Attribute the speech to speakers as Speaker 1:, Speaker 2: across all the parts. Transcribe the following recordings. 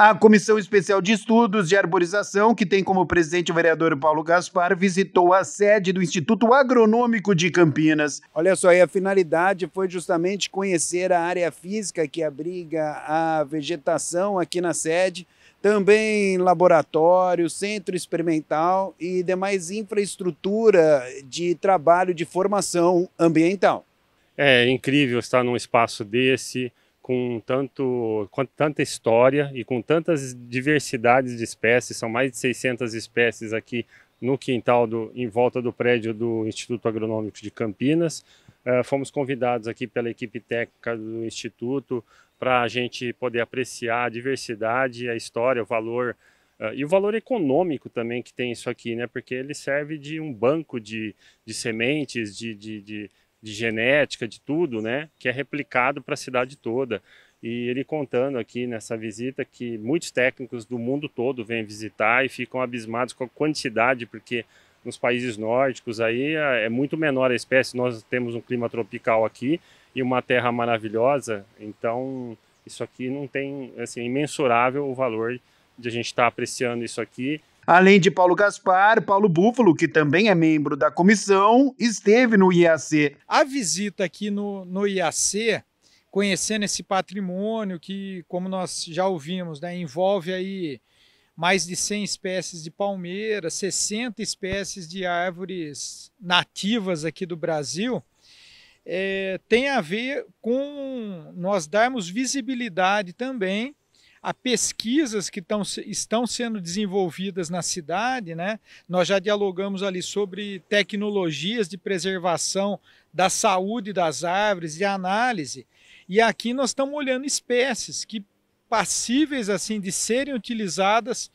Speaker 1: A Comissão Especial de Estudos de Arborização, que tem como presidente o vereador Paulo Gaspar, visitou a sede do Instituto Agronômico de Campinas. Olha só, e a finalidade foi justamente conhecer a área física que abriga a vegetação aqui na sede, também laboratório, centro experimental e demais infraestrutura de trabalho de formação ambiental.
Speaker 2: É incrível estar num espaço desse com, tanto, com tanta história e com tantas diversidades de espécies, são mais de 600 espécies aqui no quintal, do, em volta do prédio do Instituto Agronômico de Campinas. Uh, fomos convidados aqui pela equipe técnica do Instituto para a gente poder apreciar a diversidade, a história, o valor Uh, e o valor econômico também que tem isso aqui, né? Porque ele serve de um banco de, de sementes, de, de, de, de genética, de tudo, né? Que é replicado para a cidade toda. E ele contando aqui nessa visita que muitos técnicos do mundo todo vêm visitar e ficam abismados com a quantidade, porque nos países nórdicos aí é, é muito menor a espécie. Nós temos um clima tropical aqui e uma terra maravilhosa, então isso aqui não tem assim é imensurável o valor de a gente estar tá apreciando isso aqui
Speaker 1: Além de Paulo Gaspar, Paulo Búfalo, que também é membro da comissão, esteve no IAC.
Speaker 3: A visita aqui no, no IAC, conhecendo esse patrimônio que, como nós já ouvimos, né, envolve aí mais de 100 espécies de palmeiras, 60 espécies de árvores nativas aqui do Brasil, é, tem a ver com nós darmos visibilidade também a pesquisas que tão, estão sendo desenvolvidas na cidade, né? Nós já dialogamos ali sobre tecnologias de preservação da saúde das árvores e análise. E aqui nós estamos olhando espécies que passíveis assim de serem utilizadas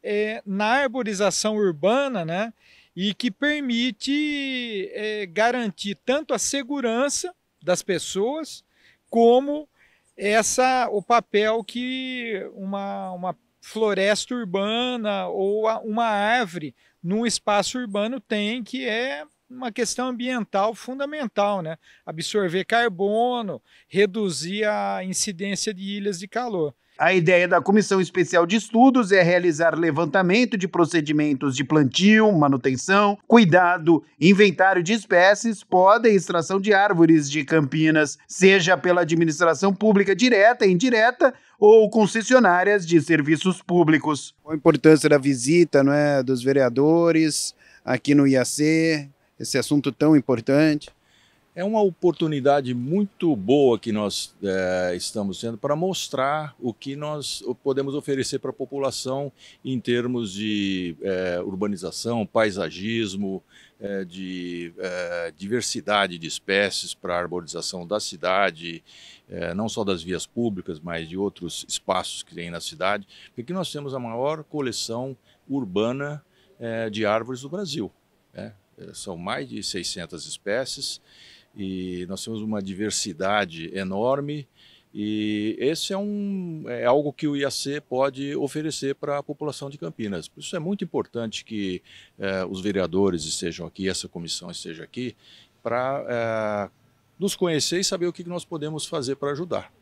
Speaker 3: é, na arborização urbana, né? E que permite é, garantir tanto a segurança das pessoas como essa o papel que uma, uma floresta urbana ou uma árvore num espaço urbano tem, que é uma questão ambiental fundamental, né? Absorver carbono, reduzir a incidência de ilhas de calor. A ideia da Comissão
Speaker 1: Especial de Estudos é realizar levantamento de procedimentos de plantio, manutenção, cuidado, inventário de espécies, poda e extração de árvores de Campinas, seja pela administração pública direta e indireta ou concessionárias de serviços públicos. A importância da visita não é, dos vereadores aqui no IAC,
Speaker 4: esse assunto tão importante. É uma oportunidade muito boa que nós é, estamos tendo para mostrar o que nós podemos oferecer para a população em termos de é, urbanização, paisagismo, é, de é, diversidade de espécies para a arborização da cidade, é, não só das vias públicas, mas de outros espaços que tem na cidade, porque aqui nós temos a maior coleção urbana é, de árvores do Brasil. Né? São mais de 600 espécies e nós temos uma diversidade enorme e esse é, um, é algo que o IAC pode oferecer para a população de Campinas. Por isso é muito importante que é, os vereadores estejam aqui, essa comissão esteja aqui, para é, nos conhecer e saber o que nós podemos fazer para ajudar.